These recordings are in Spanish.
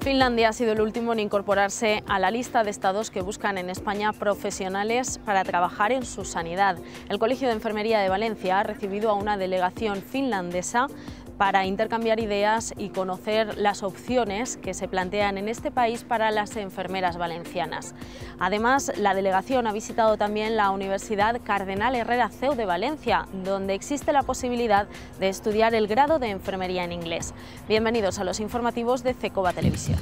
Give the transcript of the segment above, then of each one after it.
Finlandia ha sido el último en incorporarse a la lista de estados que buscan en España profesionales para trabajar en su sanidad. El Colegio de Enfermería de Valencia ha recibido a una delegación finlandesa para intercambiar ideas y conocer las opciones que se plantean en este país para las enfermeras valencianas. Además, la delegación ha visitado también la Universidad Cardenal Herrera CEU de Valencia, donde existe la posibilidad de estudiar el grado de enfermería en inglés. Bienvenidos a los informativos de CECOBA Televisión.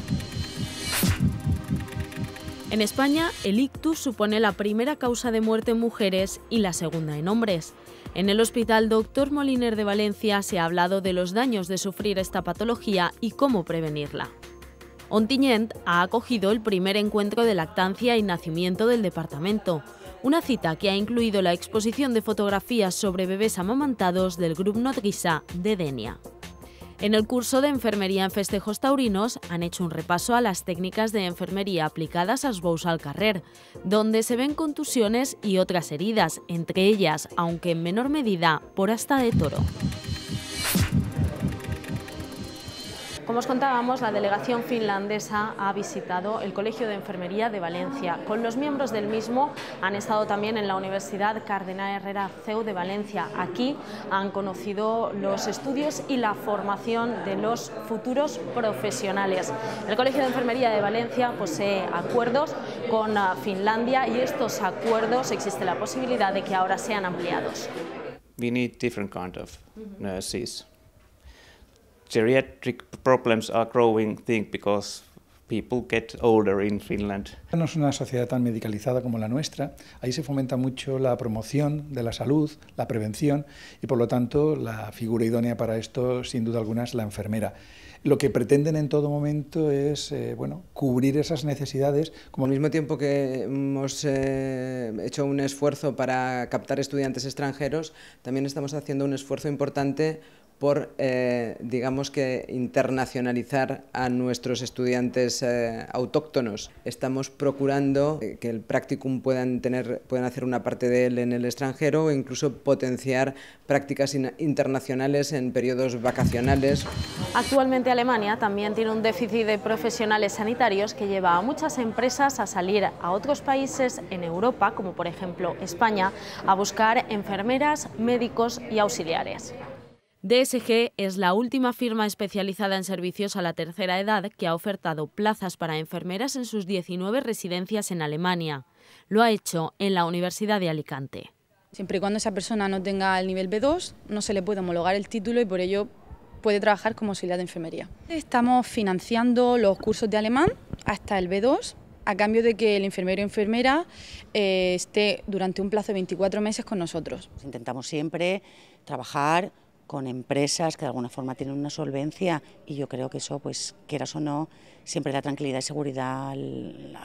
En España, el ictus supone la primera causa de muerte en mujeres y la segunda en hombres. En el Hospital Doctor Moliner de Valencia se ha hablado de los daños de sufrir esta patología y cómo prevenirla. Ontiñent ha acogido el primer encuentro de lactancia y nacimiento del departamento, una cita que ha incluido la exposición de fotografías sobre bebés amamantados del Grup Notrisa de Denia. En el curso de Enfermería en Festejos Taurinos han hecho un repaso a las técnicas de enfermería aplicadas a Sbous al Carrer, donde se ven contusiones y otras heridas, entre ellas, aunque en menor medida, por hasta de toro. Como os contábamos, la delegación finlandesa ha visitado el Colegio de Enfermería de Valencia. Con los miembros del mismo han estado también en la Universidad Cardenal Herrera CEU de Valencia. Aquí han conocido los estudios y la formación de los futuros profesionales. El Colegio de Enfermería de Valencia posee acuerdos con ah, Finlandia y estos acuerdos existe la posibilidad de que ahora sean ampliados geriatric problems are growing thing because people get older in Finland. No es una sociedad tan medicalizada como la nuestra. Ahí se fomenta mucho la promoción de la salud, la prevención y por lo tanto la figura idónea para esto sin duda alguna es la enfermera. Lo que pretenden en todo momento es eh, bueno, cubrir esas necesidades. Como... Al mismo tiempo que hemos eh, hecho un esfuerzo para captar estudiantes extranjeros, también estamos haciendo un esfuerzo importante por, eh, digamos que, internacionalizar a nuestros estudiantes eh, autóctonos. Estamos procurando eh, que el practicum puedan, tener, puedan hacer una parte de él en el extranjero o incluso potenciar prácticas internacionales en periodos vacacionales. Actualmente Alemania también tiene un déficit de profesionales sanitarios que lleva a muchas empresas a salir a otros países en Europa, como por ejemplo España, a buscar enfermeras, médicos y auxiliares. DSG es la última firma especializada en servicios a la tercera edad que ha ofertado plazas para enfermeras en sus 19 residencias en Alemania. Lo ha hecho en la Universidad de Alicante. Siempre y cuando esa persona no tenga el nivel B2, no se le puede homologar el título y por ello puede trabajar como auxiliar de enfermería. Estamos financiando los cursos de alemán hasta el B2 a cambio de que el enfermero o enfermera eh, esté durante un plazo de 24 meses con nosotros. Intentamos siempre trabajar con empresas que de alguna forma tienen una solvencia y yo creo que eso, pues quieras o no, siempre da tranquilidad y seguridad,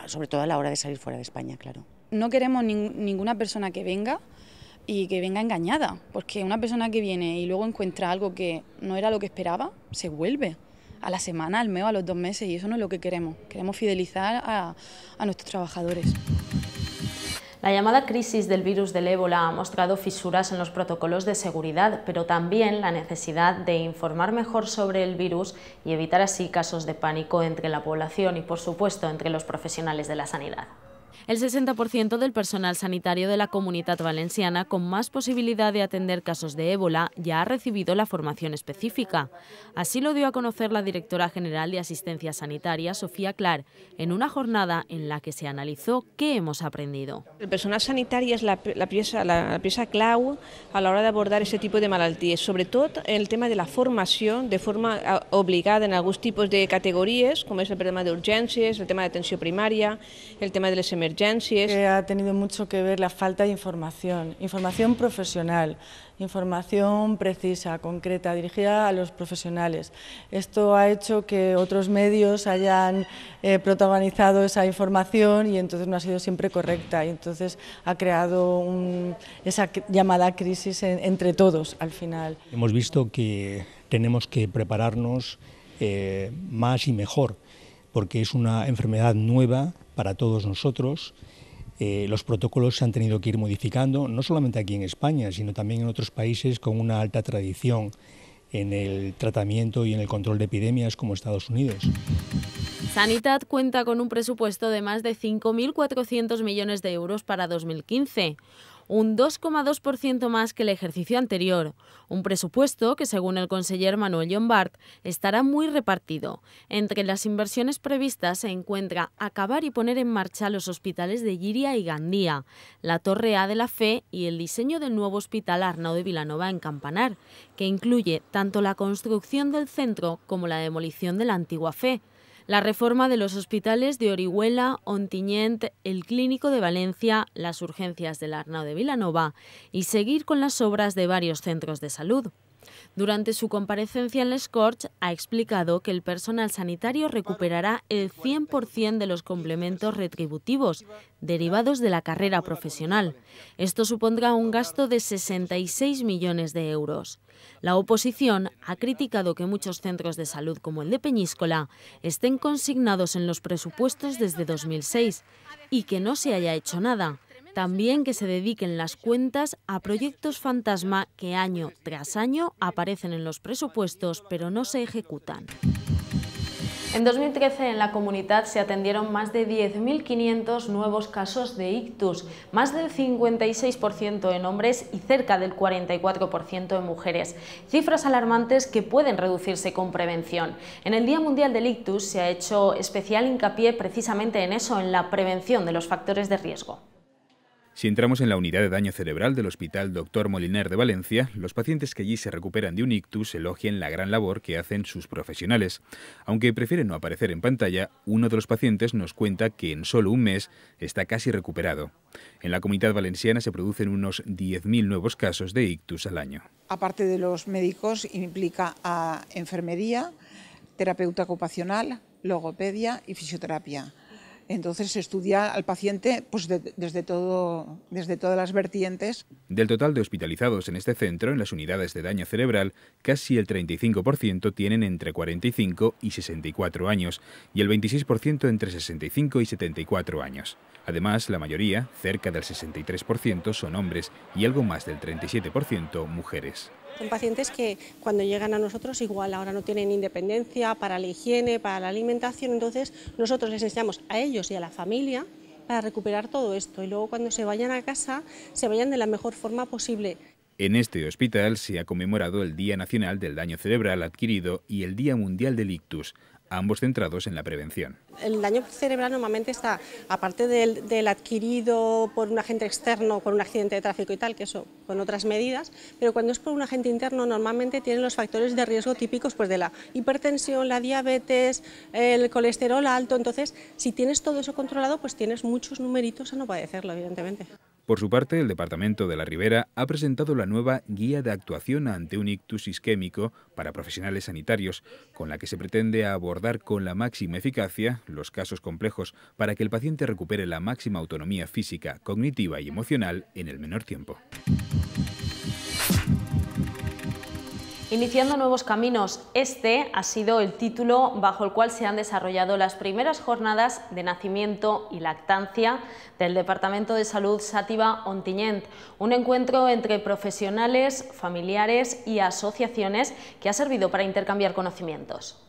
sobre todo a la hora de salir fuera de España, claro. No queremos ninguna persona que venga y que venga engañada, porque una persona que viene y luego encuentra algo que no era lo que esperaba, se vuelve a la semana, al mes, a los dos meses y eso no es lo que queremos. Queremos fidelizar a, a nuestros trabajadores. La llamada crisis del virus del ébola ha mostrado fisuras en los protocolos de seguridad, pero también la necesidad de informar mejor sobre el virus y evitar así casos de pánico entre la población y, por supuesto, entre los profesionales de la sanidad el 60% del personal sanitario de la comunidad valenciana con más posibilidad de atender casos de ébola ya ha recibido la formación específica. Así lo dio a conocer la directora general de Asistencia Sanitaria, Sofía Clar, en una jornada en la que se analizó qué hemos aprendido. El personal sanitario es la, pieza, la, a la hora de abordar ese tipo de malaltías, sobre todo en el tema de la formación de forma ah, obligada en algunos tipos de categorías, como es el tema de urgencias, el tema de atención primaria, el tema del SMS. Que ha tenido mucho que ver la falta de información, información profesional, información precisa, concreta, dirigida a los profesionales. Esto ha hecho que otros medios hayan eh, protagonizado esa información y entonces no ha sido siempre correcta y entonces ha creado esa llamada crisis entre todos al final. Hemos visto que tenemos que prepararnos eh, más y mejor porque es una enfermedad nueva para todos nosotros. Eh, los protocolos se han tenido que ir modificando, no solamente aquí en España, sino también en otros países con una alta tradición en el tratamiento y en el control de epidemias como Estados Unidos. Sanidad cuenta con un presupuesto de más de 5.400 millones de euros para 2015 un 2,2% más que el ejercicio anterior, un presupuesto que, según el conseller Manuel Lombard estará muy repartido. Entre las inversiones previstas se encuentra acabar y poner en marcha los hospitales de Giria y Gandía, la Torre A de la Fe y el diseño del nuevo hospital Arnaud de Vilanova en Campanar, que incluye tanto la construcción del centro como la demolición de la antigua fe. La reforma de los hospitales de Orihuela, Ontinyent, el Clínico de Valencia, las urgencias del Arnau de Vilanova y seguir con las obras de varios centros de salud. Durante su comparecencia en el Scorch ha explicado que el personal sanitario recuperará el 100% de los complementos retributivos derivados de la carrera profesional. Esto supondrá un gasto de 66 millones de euros. La oposición ha criticado que muchos centros de salud como el de Peñíscola estén consignados en los presupuestos desde 2006 y que no se haya hecho nada. También que se dediquen las cuentas a proyectos fantasma que año tras año aparecen en los presupuestos pero no se ejecutan. En 2013 en la comunidad se atendieron más de 10.500 nuevos casos de ictus, más del 56% en hombres y cerca del 44% en mujeres, cifras alarmantes que pueden reducirse con prevención. En el Día Mundial del Ictus se ha hecho especial hincapié precisamente en eso, en la prevención de los factores de riesgo. Si entramos en la unidad de daño cerebral del Hospital Doctor Moliner de Valencia, los pacientes que allí se recuperan de un ictus elogian la gran labor que hacen sus profesionales. Aunque prefieren no aparecer en pantalla, uno de los pacientes nos cuenta que en solo un mes está casi recuperado. En la comunidad valenciana se producen unos 10.000 nuevos casos de ictus al año. Aparte de los médicos, implica a enfermería, terapeuta ocupacional, logopedia y fisioterapia entonces se estudia al paciente pues, desde, desde todas las vertientes. Del total de hospitalizados en este centro, en las unidades de daño cerebral, casi el 35% tienen entre 45 y 64 años y el 26% entre 65 y 74 años. Además, la mayoría, cerca del 63%, son hombres y algo más del 37% mujeres. Son pacientes que cuando llegan a nosotros igual ahora no tienen independencia para la higiene, para la alimentación, entonces nosotros les enseñamos a ellos y a la familia para recuperar todo esto y luego cuando se vayan a casa se vayan de la mejor forma posible. En este hospital se ha conmemorado el Día Nacional del Daño Cerebral Adquirido y el Día Mundial del Ictus ambos centrados en la prevención. El daño cerebral normalmente está, aparte del, adquirido por un agente externo, por un accidente de tráfico y tal, que eso con otras medidas, pero cuando es por un agente interno normalmente tiene los factores de riesgo típicos pues, de la hipertensión, la diabetes, el colesterol alto, entonces si tienes todo eso controlado pues tienes muchos numeritos a no padecerlo evidentemente. Por su parte, el Departamento de la Ribera ha presentado la nueva Guía de Actuación ante un ictus isquémico para profesionales sanitarios, con la que se pretende abordar con la máxima eficacia los casos complejos para que el paciente recupere la máxima autonomía física, cognitiva y emocional en el menor tiempo. Iniciando nuevos caminos, este ha sido el título bajo el cual se han desarrollado las primeras jornadas de nacimiento y lactancia del Departamento de Salud Sátiva Ontinyent, un encuentro entre profesionales, familiares y asociaciones que ha servido para intercambiar conocimientos.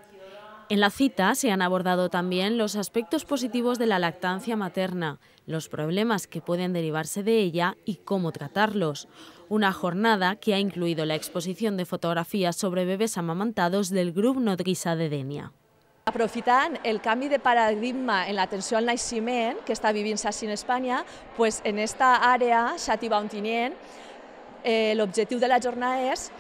En la cita se han abordado también los aspectos positivos de la lactancia materna, los problemas que pueden derivarse de ella y cómo tratarlos. Una jornada que ha incluido la exposición de fotografías sobre bebés amamantados del grupo nodriza de Denia. Aprofitant el cambio de paradigma en la al naixement que está viviendo así en España, pues en esta área, Xàtiva el eh, objetivo objetivo de la jornada es...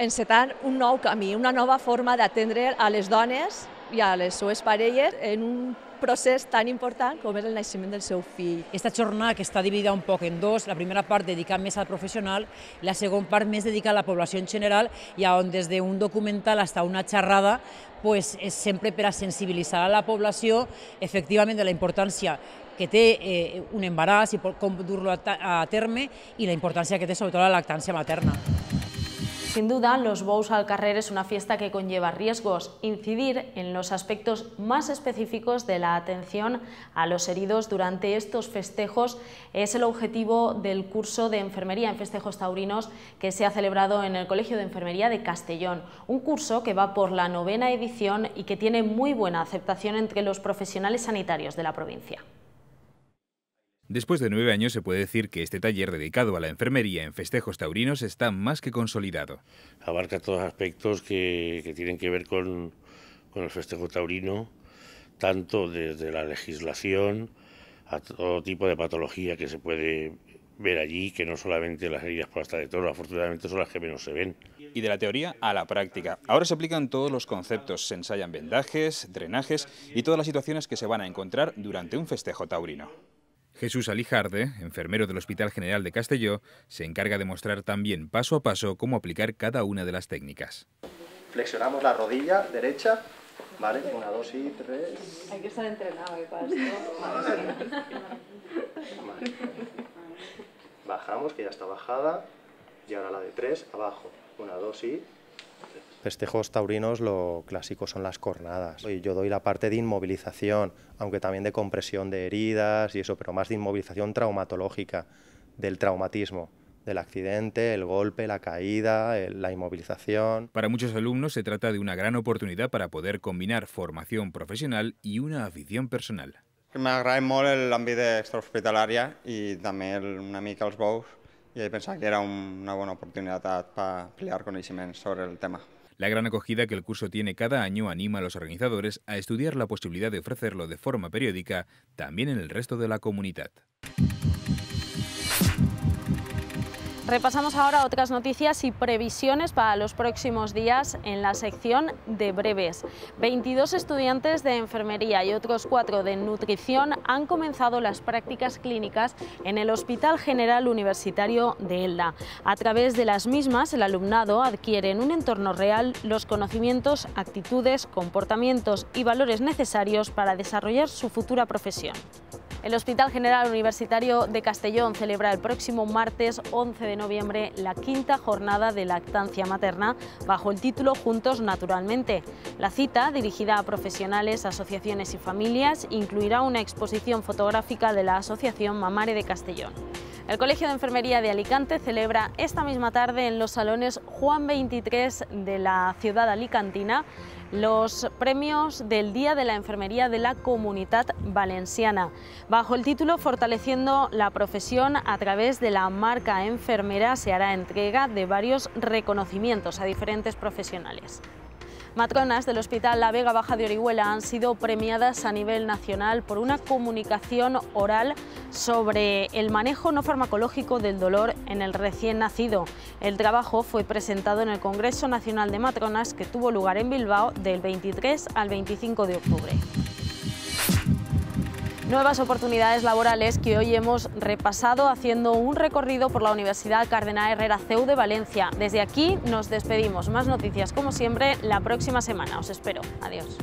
encetant un nou camí, una nova forma d'atendre a les dones i a les seues parelles en un procés tan important com és el naixement del seu fill. Aquesta jornada que està dividida un poc en dos, la primera part dedicada més al professional, la segona part més dedicada a la població en general i on des d'un documental fins a una xerrada pues, és sempre per a sensibilitzar a la població efectivament de la importància que té eh, un embaràs i com dur-lo a, a terme i la importància que té sobretot la lactància materna. Sin duda, los bous al carrer es una fiesta que conlleva riesgos. Incidir en los aspectos más específicos de la atención a los heridos durante estos festejos es el objetivo del curso de enfermería en festejos taurinos que se ha celebrado en el Colegio de Enfermería de Castellón. Un curso que va por la novena edición y que tiene muy buena aceptación entre los profesionales sanitarios de la provincia. Después de nueve años se puede decir que este taller dedicado a la enfermería en festejos taurinos está más que consolidado. Abarca todos los aspectos que, tienen que ver con, el festejo taurino, tanto desde la legislación a todo tipo de patología que se puede ver allí, que no solamente las heridas por hasta de toro, afortunadamente son las que menos se ven. Y de la teoría a la práctica. Ahora se aplican todos los conceptos, se ensayan vendajes, drenajes y todas las situaciones que se van a encontrar durante un festejo taurino. Jesús Alijarde, enfermero del Hospital General de Castelló, se encarga de mostrar también paso a paso cómo aplicar cada una de las técnicas. Flexionamos la rodilla derecha, ¿vale? Una, dos y tres. Hay que estar entrenado ¿eh? para esto. Bajamos, que ya está bajada, y ahora la de tres, abajo. Una, dos y tres festejos taurinos lo clásico son las cornadas. yo doy la parte de inmovilización, aunque también de compresión de heridas y eso, pero más de inmovilización traumatológica, del traumatismo del accidente, el golpe, la caída, la inmovilización. Para muchos alumnos se trata de una gran oportunidad para poder combinar formación profesional y una afición personal. Me mucho el ambiente extrahospitalaria y también una mica els bous y pensaba que era una buena oportunidad para ampliar conocimientos sobre el tema. La gran acogida que el curso tiene cada año anima a los organizadores a estudiar la posibilidad de ofrecerlo de forma periódica también en el resto de la comunidad. Repasamos ahora otras noticias y previsiones para los próximos días en la sección de breves. 22 estudiantes de enfermería y otros 4 de nutrición han comenzado las prácticas clínicas en el Hospital General Universitario de Elda. A través de las mismas, el alumnado adquiere en un entorno real los conocimientos, actitudes, comportamientos y valores necesarios para desarrollar su futura profesión. El Hospital General Universitario de Castellón celebra el próximo martes 11 de noviembre la quinta jornada de lactancia materna bajo el título Juntos Naturalmente. La cita, dirigida a profesionales, asociaciones y familias, incluirá una exposición fotográfica de la Asociación Mamare de Castellón. El Colegio de Enfermería de Alicante celebra esta misma tarde en los salones Juan 23 de la ciudad alicantina los premios del Día de la Enfermería de la Comunidad Valenciana, bajo el título Fortaleciendo la profesión a través de la marca enfermera se hará entrega de varios reconocimientos a diferentes profesionales. Matronas del Hospital La Vega Baja de Orihuela han sido premiadas a nivel nacional por una comunicación oral sobre el manejo no farmacológico del dolor en el recién nacido. El trabajo fue presentado en el Congreso Nacional de Matronas que tuvo lugar en Bilbao del 23 al 25 de octubre. Nuevas oportunidades laborales que hoy hemos repasado haciendo un recorrido por la Universidad Cardenal Herrera CEU de Valencia. Desde aquí nos despedimos. Más noticias, como siempre, la próxima semana. Os espero. Adiós.